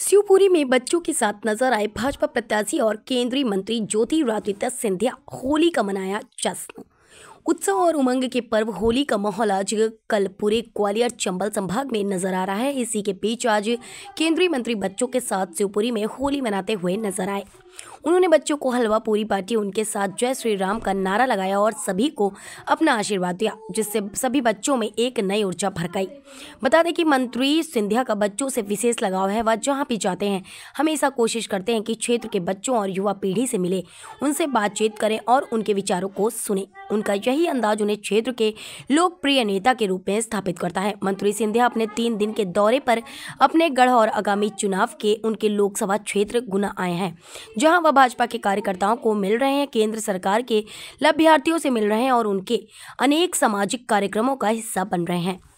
शिवपुरी में बच्चों के साथ नजर आए भाजपा प्रत्याशी और केंद्रीय मंत्री ज्योतिरादित्य सिंधिया होली का मनाया जश्न उत्सव और उमंग के पर्व होली का माहौल आज कल पूरे ग्वालियर चंबल संभाग में नजर आ रहा है इसी के बीच आज केंद्रीय मंत्री बच्चों के साथ शिवपुरी में होली मनाते हुए नजर आए उन्होंने बच्चों को हलवा पूरी पार्टी उनके साथ जय श्री राम का नारा लगाया और सभी को अपना आशीर्वाद दिया जिससे सभी बच्चों में एक नई ऊर्जा भरकाई बता दें कि मंत्री सिंधिया का बच्चों से विशेष लगाव है वह जहां भी जाते हैं हमेशा कोशिश करते हैं कि क्षेत्र के बच्चों और युवा पीढ़ी से मिले उनसे बातचीत करें और उनके विचारों को सुने उनका यही अंदाज उन्हें क्षेत्र के लोकप्रिय नेता के रूप में स्थापित करता है मंत्री सिंधिया अपने तीन दिन के दौरे पर अपने गढ़ और आगामी चुनाव के उनके लोकसभा क्षेत्र गुना आए हैं जहां वह भाजपा के कार्यकर्ताओं को मिल रहे हैं केंद्र सरकार के लाभ्यार्थियों से मिल रहे हैं और उनके अनेक सामाजिक कार्यक्रमों का हिस्सा बन रहे हैं